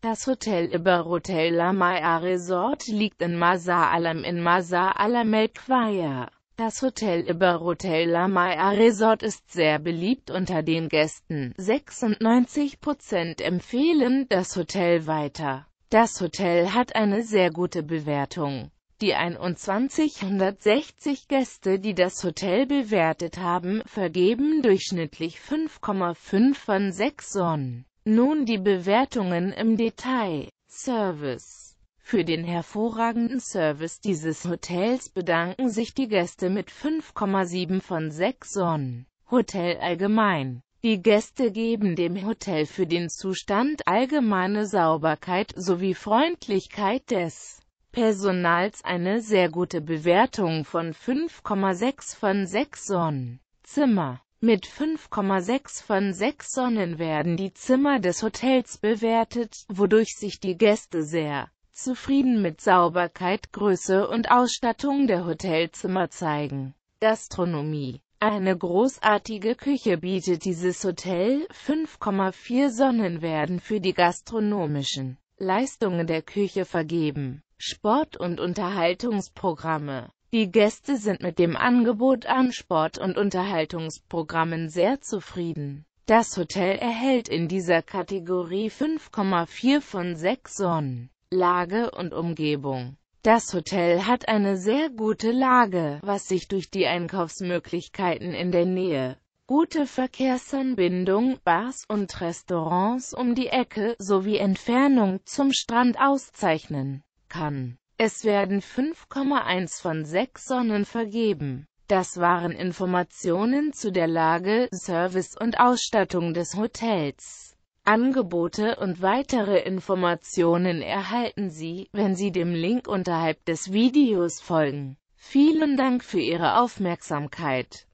Das Hotel Hotel La Maya Resort liegt in Masa Alam in Masa Alam El Kwaya. Das Hotel Hotel La Maya Resort ist sehr beliebt unter den Gästen. 96% empfehlen das Hotel weiter. Das Hotel hat eine sehr gute Bewertung. Die 2160 Gäste, die das Hotel bewertet haben, vergeben durchschnittlich 5,5 von 6 Sonnen. Nun die Bewertungen im Detail. Service für den hervorragenden Service dieses Hotels bedanken sich die Gäste mit 5,7 von 6 Sonnen. Hotel allgemein. Die Gäste geben dem Hotel für den Zustand allgemeine Sauberkeit sowie Freundlichkeit des Personals eine sehr gute Bewertung von 5,6 von 6 Sonnen. Zimmer mit 5,6 von 6 Sonnen werden die Zimmer des Hotels bewertet, wodurch sich die Gäste sehr zufrieden mit Sauberkeit, Größe und Ausstattung der Hotelzimmer zeigen. Gastronomie eine großartige Küche bietet dieses Hotel, 5,4 Sonnen werden für die gastronomischen Leistungen der Küche vergeben. Sport- und Unterhaltungsprogramme die Gäste sind mit dem Angebot an Sport- und Unterhaltungsprogrammen sehr zufrieden. Das Hotel erhält in dieser Kategorie 5,4 von 6 Sonnen. Lage und Umgebung das Hotel hat eine sehr gute Lage, was sich durch die Einkaufsmöglichkeiten in der Nähe, gute Verkehrsanbindung, Bars und Restaurants um die Ecke sowie Entfernung zum Strand auszeichnen kann. Es werden 5,1 von 6 Sonnen vergeben. Das waren Informationen zu der Lage, Service und Ausstattung des Hotels. Angebote und weitere Informationen erhalten Sie, wenn Sie dem Link unterhalb des Videos folgen. Vielen Dank für Ihre Aufmerksamkeit.